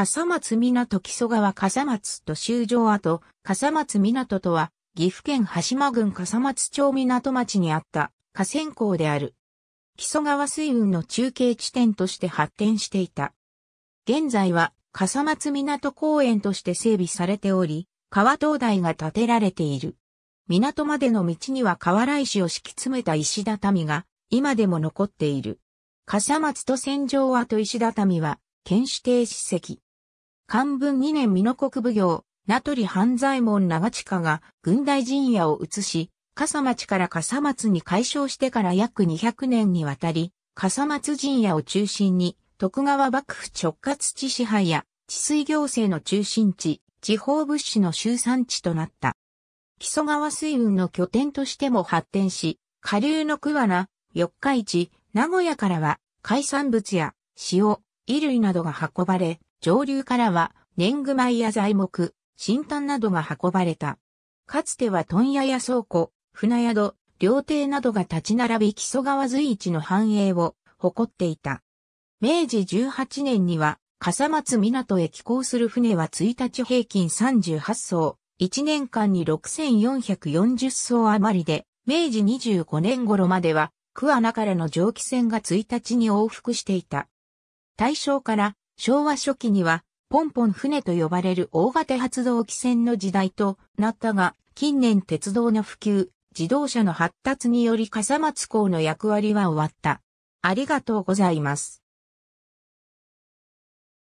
笠松港木曽川笠松と修城跡、笠松港とは、岐阜県羽島郡笠松町港町にあった河川港である。木曽川水運の中継地点として発展していた。現在は笠松港公園として整備されており、川灯台が建てられている。港までの道には河原石を敷き詰めた石畳が今でも残っている。笠松と戦場跡石畳は県指定史跡。漢文2年美濃国奉行、名取半左衛門長近が軍大陣屋を移し、笠町から笠松に改称してから約200年にわたり、笠松陣屋を中心に、徳川幕府直轄地支配や治水行政の中心地、地方物資の集散地となった。木曽川水運の拠点としても発展し、下流の桑名、四日市、名古屋からは海産物や塩、衣類などが運ばれ、上流からは、年貢米や材木、新炭などが運ばれた。かつては問屋や倉庫、船宿、料亭などが立ち並び木曽川随一の繁栄を誇っていた。明治18年には、笠松港へ寄港する船は1日平均38艘、1年間に6440艘余りで、明治25年頃までは、桑名からの蒸気船が1日に往復していた。大正から昭和初期には、ポンポン船と呼ばれる大型発動機船の時代となったが、近年鉄道の普及、自動車の発達により笠松港の役割は終わった。ありがとうございます。